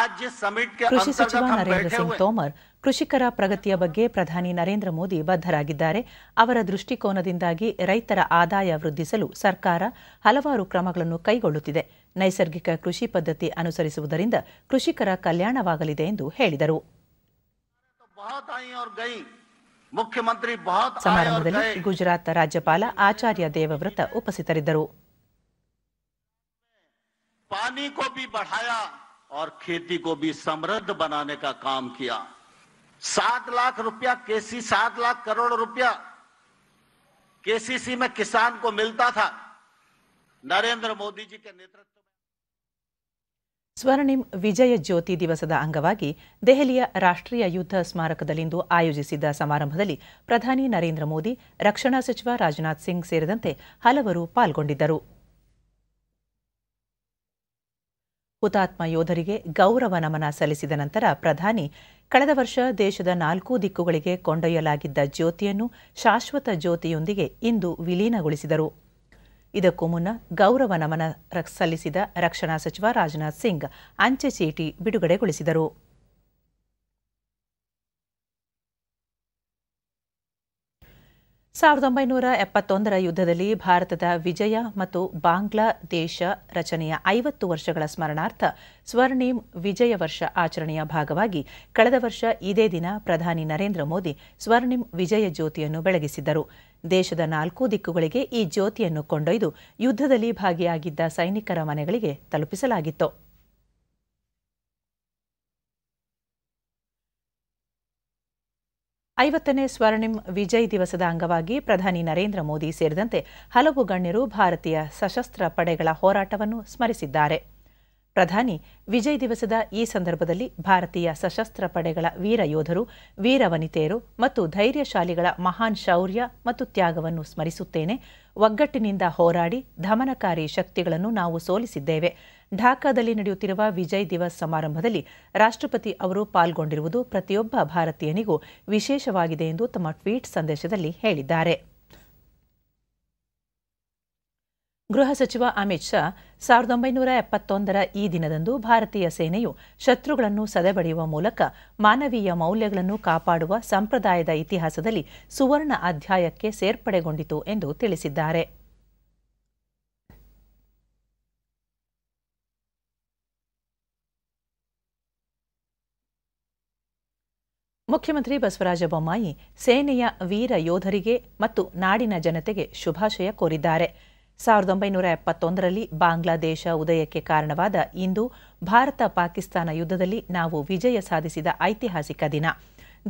आज जिस समिट के कृषि सचिव नरेंद्र सिंह तोमर ಕೃಷಿಕರ ಪ್ರಗತಿಯ ಬಗ್ಗೆ ಪ್ರಧಾನಿ ನರೇಂದ್ರ ಮೋದಿ ಬದ್ಧರಾಗಿದ್ದಾರೆ ಅವರ ದೃಷ್ಟಿಕೋನದಿಂದಾಗಿ ರೈತರ ಆದಾಯ ವೃದ್ಧಿಸಲು ಸರ್ಕಾರ ಹಲವಾರು ಕ್ರಮಗಳನ್ನು ಕೈಗೊಳ್ಳುತ್ತಿದೆ ನೈಸರ್ಗಿಕ ಕೃಷಿ ಪದ್ಧತಿ ಅನುಸರಿಸುವುದರಿಂದ ಕೃಷಿಕರ ಕಲ್ಯಾಣವಾಗಲಿದೆ ಎಂದು ಹೇಳಿದರು ಸಮಾರಂಭದಲ್ಲಿ ಗುಜರಾತ್ ರಾಜ್ಯಪಾಲ ಆಚಾರ್ಯ ದೇವವ್ರತ ಉಪಸ್ಥಿತರಿದ್ದರು ಪಾನಿ को भी बढ़ाया और ಕೋ ಸಮೃದ್ಧ सात लाख रुपया केसी सात लाख करोड़ रुपया केसीसी में किसान को मिलता था ನರೇಂದ್ರ ಮೋದಿಜಿ ನೇತೃತ್ವ ಸ್ವರ್ಣಿಂ ವಿಜಯ ಜ್ಯೋತಿ ದಿವಸದ ಅಂಗವಾಗಿ ದೆಹಲಿಯ ರಾಷ್ಟ್ರೀಯ ಯುದ್ಧ ಸ್ಮಾರಕದಲ್ಲಿಂದು ಆಯೋಜಿಸಿದ್ದ ಸಮಾರಂಭದಲ್ಲಿ ಪ್ರಧಾನಿ ನರೇಂದ್ರ ಮೋದಿ ರಕ್ಷಣಾ ಸಚಿವ ರಾಜನಾಥ್ ಸಿಂಗ್ ಸೇರಿದಂತೆ ಹಲವರು ಪಾಲ್ಗೊಂಡಿದ್ದರು ಹುತಾತ್ಮ ಯೋಧರಿಗೆ ಗೌರವ ನಮನ ಸಲ್ಲಿಸಿದ ನಂತರ ಪ್ರಧಾನಿ ಕಳೆದ ವರ್ಷ ದೇಶದ ನಾಲ್ಕೂ ದಿಕ್ಕುಗಳಿಗೆ ಕೊಂಡೊಯ್ಯಲಾಗಿದ್ದ ಜ್ಯೋತಿಯನ್ನು ಶಾಶ್ವತ ಜ್ಯೋತಿಯೊಂದಿಗೆ ಇಂದು ವಿಲೀನಗೊಳಿಸಿದರು ಇದಕ್ಕೂ ಮುನ್ನ ಗೌರವ ನಮನ ಸಲ್ಲಿಸಿದ ರಕ್ಷಣಾ ಸಚಿವ ರಾಜನಾಥ್ ಸಿಂಗ್ ಅಂಚೆ ಚೀಟಿ ಬಿಡುಗಡೆಗೊಳಿಸಿದರು ಸಾವಿರದ ಒಂಬೈನೂರ ಎಪ್ಪತ್ತೊಂದರ ಯುದ್ಧದಲ್ಲಿ ಭಾರತದ ವಿಜಯ ಮತ್ತು ಬಾಂಗ್ಲಾದೇಶ ರಚನೆಯ ಐವತ್ತು ವರ್ಷಗಳ ಸ್ಮರಣಾರ್ಥ ಸ್ವರ್ಣಿಂ ವಿಜಯ ವರ್ಷ ಆಚರಣೆಯ ಭಾಗವಾಗಿ ಕಳೆದ ವರ್ಷ ಇದೇ ದಿನ ಪ್ರಧಾನಿ ನರೇಂದ್ರ ಮೋದಿ ಸ್ವರ್ಣಿಂ ವಿಜಯ ಜ್ಯೋತಿಯನ್ನು ಬೆಳಗಿಸಿದ್ದರು ದೇಶದ ನಾಲ್ಕು ದಿಕ್ಕುಗಳಿಗೆ ಈ ಜ್ಯೋತಿಯನ್ನು ಕೊಂಡೊಯ್ದು ಯುದ್ಧದಲ್ಲಿ ಭಾಗಿಯಾಗಿದ್ದ ಸೈನಿಕರ ಮನೆಗಳಿಗೆ ತಲುಪಿಸಲಾಗಿತ್ತು ಐವತ್ತನೇ ಸ್ವರ್ಣಿಂ ವಿಜಯ್ ದಿವಸದ ಅಂಗವಾಗಿ ಪ್ರಧಾನಿ ನರೇಂದ್ರ ಮೋದಿ ಸೇರಿದಂತೆ ಹಲವು ಗಣ್ಯರು ಭಾರತೀಯ ಸಶಸ್ತ್ರ ಪಡೆಗಳ ಹೋರಾಟವನ್ನು ಸ್ಮರಿಸಿದ್ದಾರೆ ಪ್ರಧಾನಿ ವಿಜಯ್ ದಿವಸದ ಈ ಸಂದರ್ಭದಲ್ಲಿ ಭಾರತೀಯ ಸಶಸ್ತ್ರ ಪಡೆಗಳ ವೀರ ಯೋಧರು ವೀರ ವನಿತೆಯರು ಮತ್ತು ಧೈರ್ಯಶಾಲಿಗಳ ಮಹಾನ್ ಶೌರ್ಯ ಮತ್ತು ತ್ಯಾಗವನ್ನು ಸ್ಮರಿಸುತ್ತೇನೆ ಒಗ್ಗಟ್ಟಿನಿಂದ ಹೋರಾಡಿ ಧಮನಕಾರಿ ಶಕ್ತಿಗಳನ್ನು ನಾವು ಸೋಲಿಸಿದ್ದೇವೆ ಢಾಕಾದಲ್ಲಿ ನಡೆಯುತ್ತಿರುವ ವಿಜಯ್ ದಿವಸ್ ಸಮಾರಂಭದಲ್ಲಿ ರಾಷ್ಟ್ರಪತಿ ಅವರು ಪಾಲ್ಗೊಂಡಿರುವುದು ಪ್ರತಿಯೊಬ್ಬ ಭಾರತೀಯನಿಗೂ ವಿಶೇಷವಾಗಿದೆ ಎಂದು ತಮ್ಮ ಟ್ವೀಟ್ ಸಂದೇಶದಲ್ಲಿ ಹೇಳಿದ್ದಾರೆ ಗೃಹ ಸಚಿವ ಅಮಿತ್ ಶಾ ಸಾವಿರದ ಒಂಬೈನೂರ ಎಪ್ಪತ್ತೊಂದರ ಈ ದಿನದಂದು ಭಾರತೀಯ ಸೇನೆಯು ಶತ್ರುಗಳನ್ನು ಸದೆಬಡಿಯುವ ಮೂಲಕ ಮಾನವೀಯ ಮೌಲ್ಯಗಳನ್ನು ಕಾಪಾಡುವ ಸಂಪ್ರದಾಯದ ಇತಿಹಾಸದಲ್ಲಿ ಸುವರ್ಣ ಅಧ್ಯಾಯಕ್ಕೆ ಸೇರ್ಪಡೆಗೊಂಡಿತು ಎಂದು ತಿಳಿಸಿದ್ದಾರೆ ಮುಖ್ಯಮಂತ್ರಿ ಬಸವರಾಜ ಬೊಮ್ಮಾಯಿ ಸೇನೆಯ ವೀರ ಯೋಧರಿಗೆ ಮತ್ತು ನಾಡಿನ ಜನತೆಗೆ ಶುಭಾಶಯ ಕೋರಿದ್ದಾರೆ ಸಾವಿರದ ಒಂಬೈನೂರ ಎಪ್ಪತ್ತೊಂದರಲ್ಲಿ ಬಾಂಗ್ಲಾದೇಶ ಉದಯಕ್ಕೆ ಕಾರಣವಾದ ಇಂದು ಭಾರತ ಪಾಕಿಸ್ತಾನ ಯುದ್ಧದಲ್ಲಿ ನಾವು ವಿಜಯ ಸಾಧಿಸಿದ ಐತಿಹಾಸಿಕ ದಿನ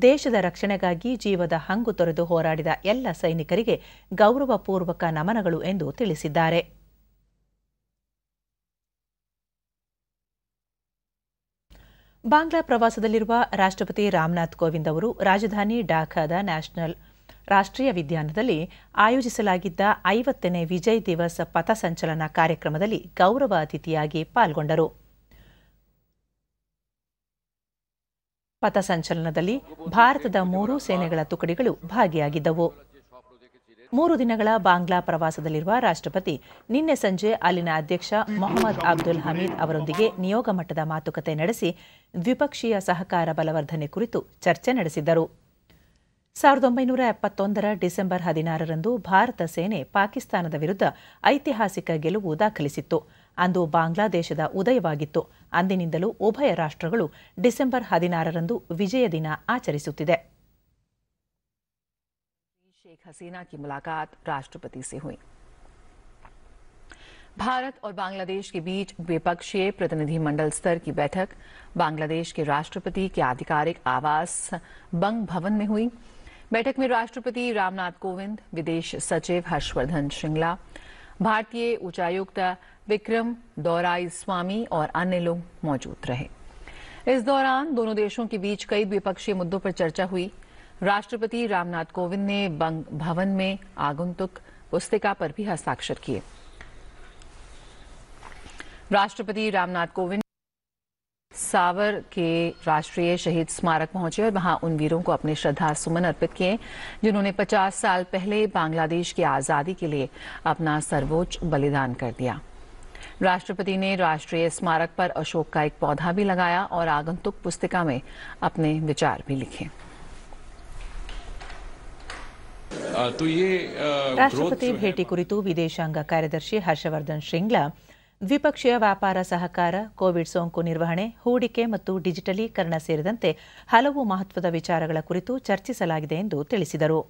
ದೇಶದ ರಕ್ಷಣೆಗಾಗಿ ಜೀವದ ಹಂಗು ತೊರೆದು ಹೋರಾಡಿದ ಎಲ್ಲ ಸೈನಿಕರಿಗೆ ಗೌರವಪೂರ್ವಕ ನಮನಗಳು ಎಂದು ತಿಳಿಸಿದ್ದಾರೆ ಬಾಂಗ್ಲಾ ಪ್ರವಾಸದಲ್ಲಿರುವ ರಾಷ್ಟ್ರಪತಿ ರಾಮನಾಥ್ ಕೋವಿಂದ್ ಅವರು ರಾಜಧಾನಿ ಢಾಕಾದ ನ್ಯಾಷನಲ್ ರಾಷ್ಟ್ರೀಯ ವಿದ್ಯಾನದಲ್ಲಿ ಆಯೋಜಿಸಲಾಗಿದ್ದ ಐವತ್ತನೇ ವಿಜಯ್ ದಿವಸ್ ಪಥಸಂಚಲನ ಕಾರ್ಯಕ್ರಮದಲ್ಲಿ ಗೌರವ ಅತಿಥಿಯಾಗಿ ಪಾಲ್ಗೊಂಡರು ಪಥಸಂಚಲನದಲ್ಲಿ ಭಾರತದ ಮೂರು ಸೇನೆಗಳ ತುಕಡಿಗಳು ಭಾಗಿಯಾಗಿದ್ದವು ಮೂರು ದಿನಗಳ ಬಾಂಗ್ಲಾ ಪ್ರವಾಸದಲ್ಲಿರುವ ರಾಷ್ಟ್ರಪತಿ ನಿನ್ನೆ ಸಂಜೆ ಅಲ್ಲಿನ ಅಧ್ಯಕ್ಷ ಮೊಹಮ್ಮದ್ ಅಬ್ದುಲ್ ಹಮೀದ್ ಅವರೊಂದಿಗೆ ನಿಯೋಗ ಮಟ್ಟದ ಮಾತುಕತೆ ನಡೆಸಿ ದ್ವಿಪಕ್ಷೀಯ ಸಹಕಾರ ಬಲವರ್ಧನೆ ಕುರಿತು ಚರ್ಚೆ ನಡೆಸಿದ್ದರು ಸಾವಿರದ ಒಂಬೈನೂರ ಡಿಸೆಂಬರ್ ಹದಿನಾರರಂದು ಭಾರತ ಸೇನೆ ಪಾಕಿಸ್ತಾನದ ವಿರುದ್ಧ ಐತಿಹಾಸಿಕ ಗೆಲುವು ದಾಖಲಿಸಿತ್ತು ಅಂದು ಬಾಂಗ್ಲಾದೇಶದ ಉದಯವಾಗಿತ್ತು ಅಂದಿನಿಂದಲೂ ಉಭಯ ರಾಷ್ಟ್ರಗಳು ಡಿಸೆಂಬರ್ ಹದಿನಾರರಂದು ವಿಜಯ ದಿನ ಆಚರಿಸುತ್ತಿದೆ शेख हसीना की मुलाकात राष्ट्रपति से हुई भारत और बांग्लादेश के बीच द्विपक्षीय प्रतिनिधिमंडल स्तर की बैठक बांग्लादेश के राष्ट्रपति के आधिकारिक आवास बंग भवन में हुई बैठक में राष्ट्रपति रामनाथ कोविंद विदेश सचिव हर्षवर्धन श्रृंगला भारतीय उच्चायुक्त विक्रम दौराई स्वामी और अन्य लोग मौजूद रहे इस दौरान दोनों देशों के बीच कई द्विपक्षीय मुद्दों पर चर्चा हुई राष्ट्रपति रामनाथ कोविंद ने बंग भवन में आगंतुक पुस्तिका पर भी हस्ताक्षर किए राष्ट्रपति रामनाथ कोविंद सावर के राष्ट्रीय शहीद स्मारक पहुंचे और वहां उन वीरों को अपने श्रद्धा सुमन अर्पित किए जिन्होंने 50 साल पहले बांग्लादेश की आजादी के लिए अपना सर्वोच्च बलिदान कर दिया राष्ट्रपति ने राष्ट्रीय स्मारक पर अशोक का एक पौधा भी लगाया और आगंतुक पुस्तिका में अपने विचार भी लिखे ಆ ತುಯೇ ದ್ರೋತ್ ಪ್ರಥಿ ಭೇಟಿ ಕುರಿತು ವಿದೇಶಾಂಗ ಕಾರ್ಯದರ್ಶಿ ಹರ್ಷವರ್ಧನ್ ಶ್ರಿಂಗ್ಲಾ ದ್ವಿಪಕ್ಷೀಯ ವ್ಯಾಪಾರ ಸಹಕಾರ ಕೋವಿಡ್ ಸೋಂಕು ನಿರ್ವಹಣೆ ಹೂಡಿಕೆ ಮತ್ತು ಡಿಜಿಟಲೀಕರಣ ಸೇರಿದಂತೆ ಹಲವು ಮಹತ್ವದ ವಿಚಾರಗಳ ಕುರಿತು ಚರ್ಚಿಸಲಾಗಿದೆ ಎಂದು ತಿಳಿಸಿದರು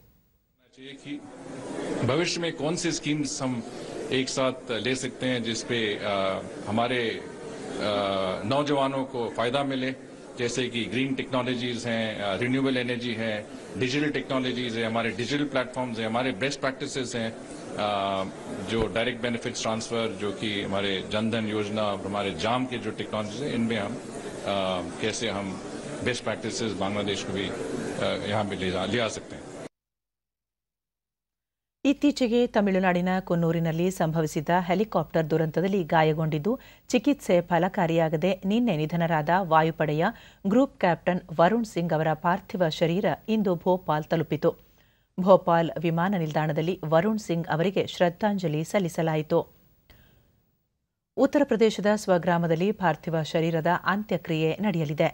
ಭವಿಷ್ಯ میں کون سی स्कीम सम एक साथ ले सकते हैं जिस पे हमारे नौजवानों को फायदा मिले जैसे कि ग्रीन टेक्नोलॉजीज हैं रिन्यूएबल एनर्जी है डिजिटल टेक्नोलॉजीज है हमारे डिजिटल प्लेटफॉर्म्स हैं हमारे बेस्ट प्रैक्टिसेस हैं जो डायरेक्ट बेनिफिट्स ट्रांसफर जो कि हमारे जनधन योजना हमारे जाम के जो टेक्नोलॉजीज हैं इनमें हम आ, कैसे हम बेस्ट प्रैक्टिसेस बांग्लादेश को भी यहाँ पे ले जा ले आ सकते हैं ಇತ್ತೀಚೆಗೆ ತಮಿಳುನಾಡಿನ ಕೊನ್ನೂರಿನಲ್ಲಿ ಸಂಭವಿಸಿದ ಹೆಲಿಕಾಪ್ಟರ್ ದುರಂತದಲ್ಲಿ ಗಾಯಗೊಂಡಿದ್ದು ಚಿಕಿತ್ಸೆ ಫಲಕಾರಿಯಾಗದೆ ನಿನ್ನೆ ನಿಧನರಾದ ವಾಯುಪಡೆಯ ಗ್ರೂಪ್ ಕ್ಯಾಪ್ಟನ್ ವರುಣ್ ಸಿಂಗ್ ಅವರ ಪಾರ್ಥಿವ ಶರೀರ ಇಂದು ಭೋಪಾಲ್ ತಲುಪಿತು ಭೋಪಾಲ್ ವಿಮಾನ ನಿಲ್ದಾಣದಲ್ಲಿ ವರುಣ್ ಸಿಂಗ್ ಅವರಿಗೆ ಶ್ರದ್ಧಾಂಜಲಿ ಸಲ್ಲಿಸಲಾಯಿತು ಉತ್ತರ ಪ್ರದೇಶದ ಸ್ವಗ್ರಾಮದಲ್ಲಿ ಪಾರ್ಥಿವ ಶರೀರದ ಅಂತ್ಯಕ್ರಿಯೆ ನಡೆಯಲಿದೆ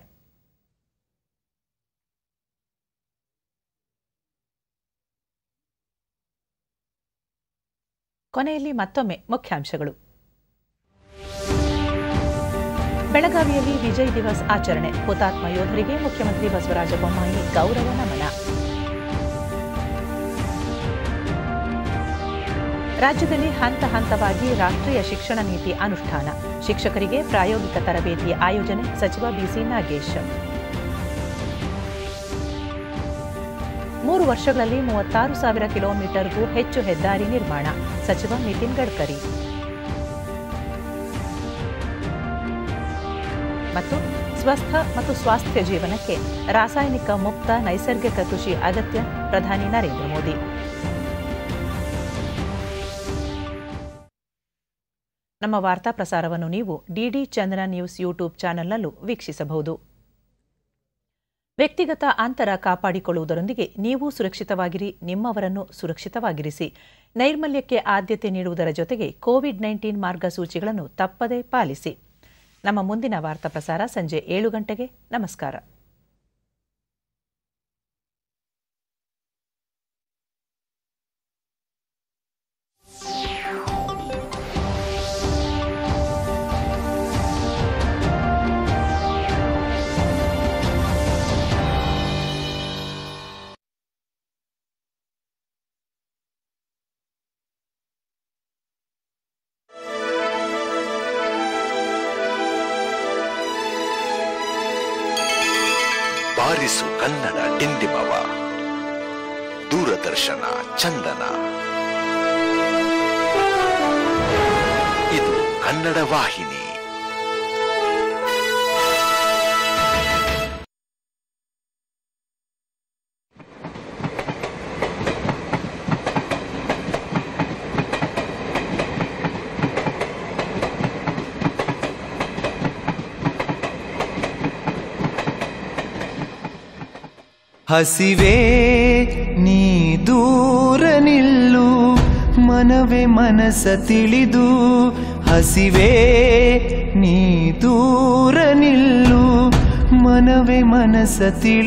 ಕೊನೆಯಲ್ಲಿ ಮತ್ತೊಮ್ಮೆ ಮುಖ್ಯಾಂಶಗಳು ಬೆಳಗಾವಿಯಲ್ಲಿ ವಿಜಯ್ ದಿವಸ್ ಆಚರಣೆ ಹುತಾತ್ಮ ಯೋಧರಿಗೆ ಮುಖ್ಯಮಂತ್ರಿ ಬಸವರಾಜ ಬೊಮ್ಮಾಯಿ ಗೌರವ ನಮನ ರಾಜ್ಯದಲ್ಲಿ ಹಂತ ಹಂತವಾಗಿ ರಾಷ್ಟ್ರೀಯ ಶಿಕ್ಷಣ ನೀತಿ ಅನುಷ್ಠಾನ ಶಿಕ್ಷಕರಿಗೆ ಪ್ರಾಯೋಗಿಕ ತರಬೇತಿ ಆಯೋಜನೆ ಸಚಿವ ಬಿಸಿ ನಾಗೇಶ್ ಮೂರು ವರ್ಷಗಳಲ್ಲಿ ಮೂವತ್ತಾರು ಸಾವಿರ ಕಿಲೋಮೀಟರ್ಗೂ ಹೆಚ್ಚು ಹೆದ್ದಾರಿ ನಿರ್ಮಾಣ ಸಚಿವ ನಿತಿನ್ ಗಡ್ಕರಿ ಮತ್ತು ಸ್ವಸ್ಥ ಮತ್ತು ಸ್ವಾಸ್ಥ್ಯ ಜೀವನಕ್ಕೆ ರಾಸಾಯನಿಕ ಮುಕ್ತ ನೈಸರ್ಗಿಕ ಕೃಷಿ ಅಗತ್ಯ ಪ್ರಧಾನಿ ನರೇಂದ್ರ ಮೋದಿ ನಮ್ಮ ವಾರ್ತಾ ಪ್ರಸಾರವನ್ನು ನೀವು ಡಿಡಿ ಚಂದನ ನ್ಯೂಸ್ ಯೂಟ್ಯೂಬ್ ಚಾನೆಲ್ನಲ್ಲೂ ವೀಕ್ಷಿಸಬಹುದು ವ್ಯಕ್ತಿಗತ ಅಂತರ ಕಾಪಾಡಿಕೊಳ್ಳುವುದರೊಂದಿಗೆ ನೀವು ಸುರಕ್ಷಿತವಾಗಿರಿ ನಿಮ್ಮವರನ್ನು ಸುರಕ್ಷಿತವಾಗಿರಿಸಿ ನೈರ್ಮಲ್ಯಕ್ಕೆ ಆದ್ಯತೆ ನೀಡುವುದರ ಜೊತೆಗೆ ಕೋವಿಡ್ ನೈನ್ಟೀನ್ ಮಾರ್ಗಸೂಚಿಗಳನ್ನು ತಪ್ಪದೇ ಪಾಲಿಸಿ ನಮ್ಮ ಮುಂದಿನ ವಾರ್ತಾ ಪ್ರಸಾರ ಸಂಜೆ ಏಳು ಗಂಟೆಗೆ ನಮಸ್ಕಾರ ಬರಿಸು ಕನ್ನಡ ಡಿಂಡಿಮವ ದೂರದರ್ಶನ ಚಂದನ ಇದು ಕನ್ನಡ ವಾಹಿನಿ ಹಸಿವೆ ನೀ ದೂರ ನಿಲ್ಲು ಮನವೇ ಮನಸ ತಿಳಿದು ಹಸಿವೆ ನೀ ದೂರ ನಿಲ್ಲು ಮನವೇ ಮನಸ ತಿಳಿ